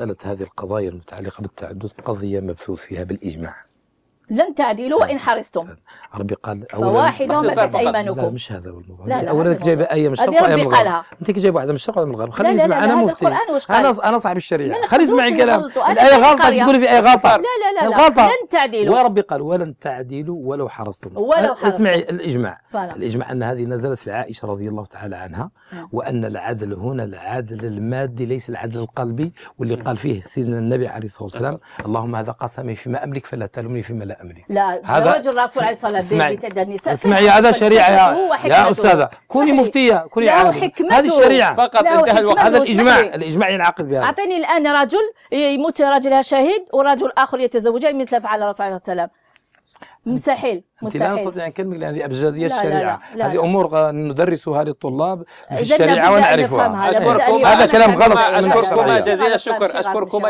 مسألة هذه القضايا المتعلقة بالتعدد قضية مبثوث فيها بالإجماع لن تعدلوا وإن حرصتم ربي قال أولا ما بدت أيمانكم لا مش هذا الموضوع لا لا أولا جايبة آية من الشرق ولا من الغرب أنت كي جايبة واحدة من الشرق ولا من الغرب خليني نسمع أنا مفتي أنا أنا صاحب الشريعة خليني نسمع الكلام الآية غلطة تقولي في آية غلطة لا لا لا غلطة لن تعدلوا وربي قال ولن تعدلوا ولو حرصتم ولو حرصتم اسمعي الإجماع الإجماع أن هذه نزلت في عائشة رضي الله تعالى عنها نعم. وأن العدل هنا العدل المادي ليس العدل القلبي واللي قال فيه سيدنا النبي عليه الصلاة والسلام اللهم هذا قسمي فيما أملك فلا تلومني فيما لا الامري لا هذا رجل الرسول عليه الصلاه والسلام بيتعدى النساء اسمعي هذا شريعه يا, يا استاذه كوني مفتيه كوني عامله هذه الشريعه فقط انتهى الوقت هذا الاجماع الاجماع ينعقد بهذا اعطيني الان رجل يموت رجلها شهيد ورجل اخر يتزوجها مثل فعل الرسول عليه الصلاه والسلام مستحيل مستحيل لا نستطيع ان اكلمك لان هذه ابجديه الشريعه لا لا لا هذه امور ندرسها للطلاب في الشريعه ونعرفها هذا كلام غلط اشكركما جزيل الشكر اشكركما